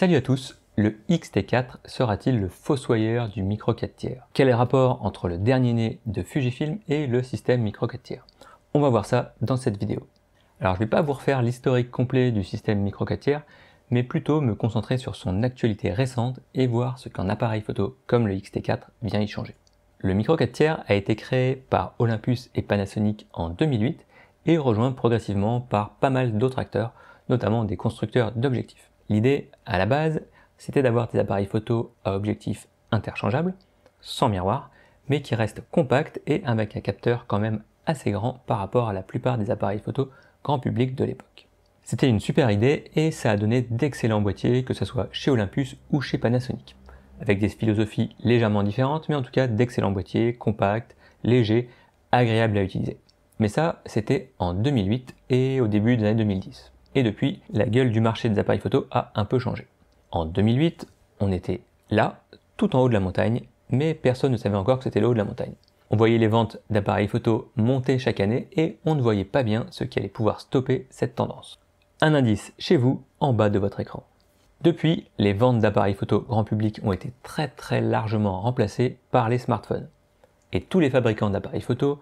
Salut à tous le XT4 sera-t-il le fossoyeur du micro 4 tiers Quel est le rapport entre le dernier né de Fujifilm et le système micro 4 tiers On va voir ça dans cette vidéo. Alors je ne vais pas vous refaire l'historique complet du système micro 4 tiers, mais plutôt me concentrer sur son actualité récente et voir ce qu'un appareil photo comme le XT4 vient y changer. Le micro 4 tiers a été créé par Olympus et Panasonic en 2008 et rejoint progressivement par pas mal d'autres acteurs, notamment des constructeurs d'objectifs. L'idée, à la base, c'était d'avoir des appareils photo à objectifs interchangeables, sans miroir, mais qui restent compacts et avec un capteur quand même assez grand par rapport à la plupart des appareils photo grand public de l'époque. C'était une super idée et ça a donné d'excellents boîtiers, que ce soit chez Olympus ou chez Panasonic, avec des philosophies légèrement différentes, mais en tout cas d'excellents boîtiers, compacts, légers, agréables à utiliser. Mais ça, c'était en 2008 et au début des années 2010. Et depuis, la gueule du marché des appareils photo a un peu changé. En 2008, on était là, tout en haut de la montagne, mais personne ne savait encore que c'était le haut de la montagne. On voyait les ventes d'appareils photo monter chaque année et on ne voyait pas bien ce qui allait pouvoir stopper cette tendance. Un indice chez vous, en bas de votre écran. Depuis, les ventes d'appareils photo grand public ont été très très largement remplacées par les smartphones. Et tous les fabricants d'appareils photo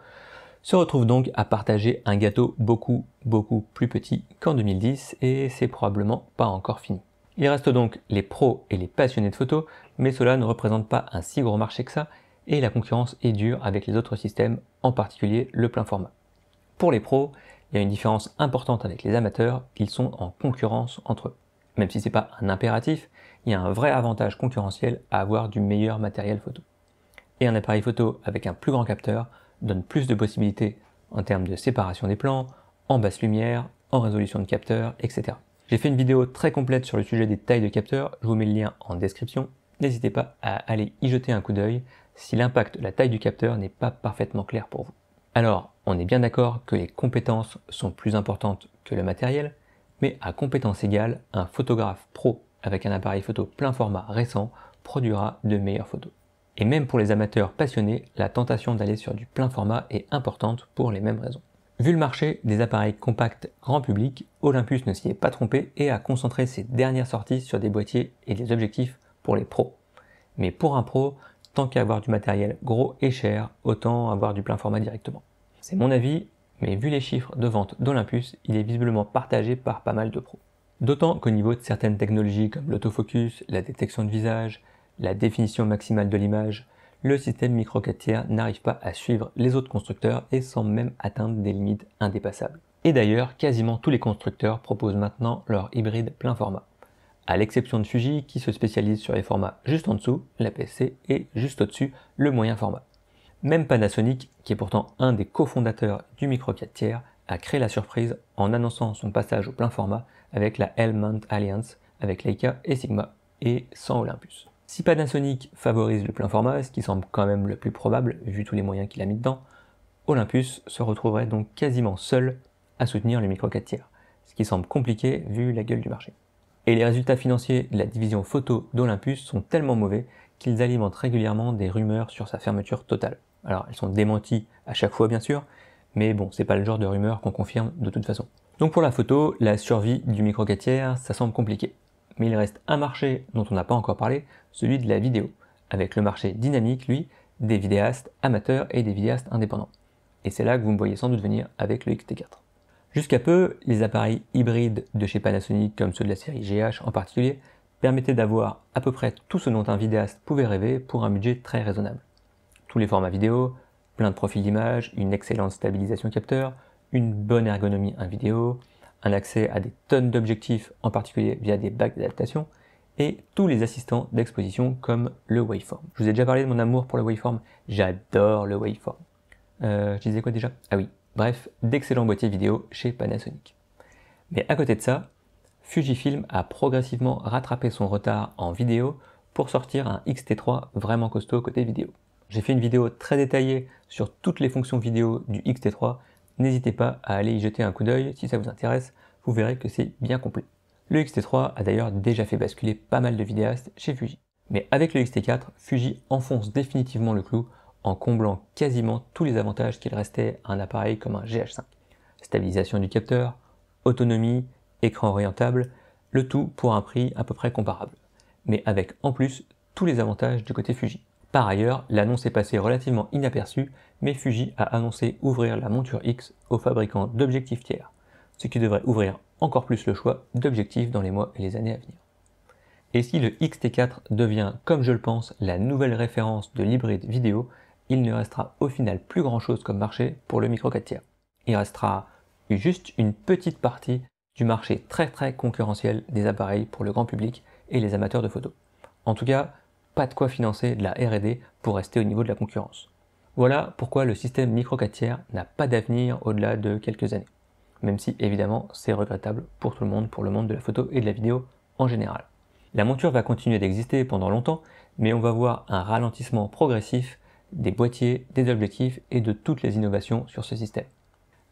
se retrouve donc à partager un gâteau beaucoup, beaucoup plus petit qu'en 2010 et c'est probablement pas encore fini. Il reste donc les pros et les passionnés de photos, mais cela ne représente pas un si gros marché que ça et la concurrence est dure avec les autres systèmes, en particulier le plein format. Pour les pros, il y a une différence importante avec les amateurs, ils sont en concurrence entre eux. Même si c'est pas un impératif, il y a un vrai avantage concurrentiel à avoir du meilleur matériel photo. Et un appareil photo avec un plus grand capteur donne plus de possibilités en termes de séparation des plans, en basse lumière, en résolution de capteur, etc. J'ai fait une vidéo très complète sur le sujet des tailles de capteurs, je vous mets le lien en description. N'hésitez pas à aller y jeter un coup d'œil si l'impact de la taille du capteur n'est pas parfaitement clair pour vous. Alors, on est bien d'accord que les compétences sont plus importantes que le matériel, mais à compétences égales, un photographe pro avec un appareil photo plein format récent produira de meilleures photos. Et même pour les amateurs passionnés, la tentation d'aller sur du plein format est importante pour les mêmes raisons. Vu le marché des appareils compacts grand public, Olympus ne s'y est pas trompé et a concentré ses dernières sorties sur des boîtiers et des objectifs pour les pros. Mais pour un pro, tant qu'à avoir du matériel gros et cher, autant avoir du plein format directement. C'est mon avis, mais vu les chiffres de vente d'Olympus, il est visiblement partagé par pas mal de pros. D'autant qu'au niveau de certaines technologies comme l'autofocus, la détection de visage, la définition maximale de l'image, le système Micro tiers n'arrive pas à suivre les autres constructeurs et semble même atteindre des limites indépassables. Et d'ailleurs, quasiment tous les constructeurs proposent maintenant leur hybride plein format. À l'exception de Fuji qui se spécialise sur les formats juste en dessous, la PC et juste au-dessus, le moyen format. Même Panasonic, qui est pourtant un des cofondateurs du micro 4 tiers, a créé la surprise en annonçant son passage au plein format avec la l Alliance avec Leica et Sigma et sans Olympus. Si Panasonic favorise le plein format, ce qui semble quand même le plus probable vu tous les moyens qu'il a mis dedans, Olympus se retrouverait donc quasiment seul à soutenir le micro 4 tiers, ce qui semble compliqué vu la gueule du marché. Et les résultats financiers de la division photo d'Olympus sont tellement mauvais qu'ils alimentent régulièrement des rumeurs sur sa fermeture totale. Alors elles sont démenties à chaque fois bien sûr, mais bon, c'est pas le genre de rumeur qu'on confirme de toute façon. Donc pour la photo, la survie du micro 4 ça semble compliqué mais il reste un marché dont on n'a pas encore parlé, celui de la vidéo, avec le marché dynamique, lui, des vidéastes amateurs et des vidéastes indépendants. Et c'est là que vous me voyez sans doute venir avec le XT4. Jusqu'à peu, les appareils hybrides de chez Panasonic, comme ceux de la série GH en particulier, permettaient d'avoir à peu près tout ce dont un vidéaste pouvait rêver pour un budget très raisonnable. Tous les formats vidéo, plein de profils d'image, une excellente stabilisation capteur, une bonne ergonomie en vidéo, un accès à des tonnes d'objectifs, en particulier via des bacs d'adaptation, et tous les assistants d'exposition comme le waveform. Je vous ai déjà parlé de mon amour pour le waveform, j'adore le waveform. Euh, je disais quoi déjà Ah oui, bref, d'excellents boîtiers vidéo chez Panasonic. Mais à côté de ça, Fujifilm a progressivement rattrapé son retard en vidéo pour sortir un X-T3 vraiment costaud côté vidéo. J'ai fait une vidéo très détaillée sur toutes les fonctions vidéo du X-T3, N'hésitez pas à aller y jeter un coup d'œil si ça vous intéresse, vous verrez que c'est bien complet. Le XT3 a d'ailleurs déjà fait basculer pas mal de vidéastes chez Fuji. Mais avec le XT4, Fuji enfonce définitivement le clou en comblant quasiment tous les avantages qu'il restait à un appareil comme un GH5. Stabilisation du capteur, autonomie, écran orientable, le tout pour un prix à peu près comparable, mais avec en plus tous les avantages du côté Fuji. Par ailleurs, l'annonce est passée relativement inaperçue, mais Fuji a annoncé ouvrir la monture X aux fabricants d'objectifs tiers, ce qui devrait ouvrir encore plus le choix d'objectifs dans les mois et les années à venir. Et si le X-T4 devient, comme je le pense, la nouvelle référence de l'hybride vidéo, il ne restera au final plus grand chose comme marché pour le micro 4 tiers. Il restera juste une petite partie du marché très très concurrentiel des appareils pour le grand public et les amateurs de photos. En tout cas, de quoi financer de la RD pour rester au niveau de la concurrence. Voilà pourquoi le système micro tiers n'a pas d'avenir au-delà de quelques années. Même si évidemment c'est regrettable pour tout le monde, pour le monde de la photo et de la vidéo en général. La monture va continuer d'exister pendant longtemps, mais on va voir un ralentissement progressif des boîtiers, des objectifs et de toutes les innovations sur ce système.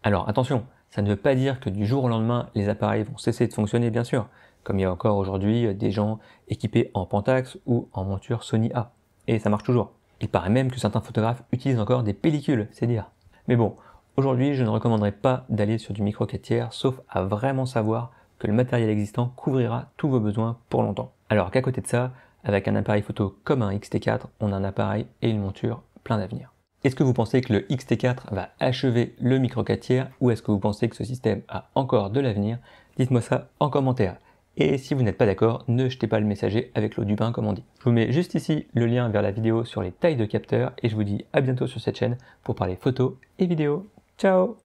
Alors attention, ça ne veut pas dire que du jour au lendemain, les appareils vont cesser de fonctionner, bien sûr, comme il y a encore aujourd'hui euh, des gens équipés en Pentax ou en monture Sony A. Et ça marche toujours. Il paraît même que certains photographes utilisent encore des pellicules, c'est dire. Mais bon, aujourd'hui je ne recommanderais pas d'aller sur du micro 4 tiers, sauf à vraiment savoir que le matériel existant couvrira tous vos besoins pour longtemps. Alors qu'à côté de ça, avec un appareil photo comme un X-T4, on a un appareil et une monture plein d'avenir. Est-ce que vous pensez que le X-T4 va achever le micro 4 tiers ou est-ce que vous pensez que ce système a encore de l'avenir Dites-moi ça en commentaire. Et si vous n'êtes pas d'accord, ne jetez pas le messager avec l'eau du bain comme on dit. Je vous mets juste ici le lien vers la vidéo sur les tailles de capteurs et je vous dis à bientôt sur cette chaîne pour parler photos et vidéos. Ciao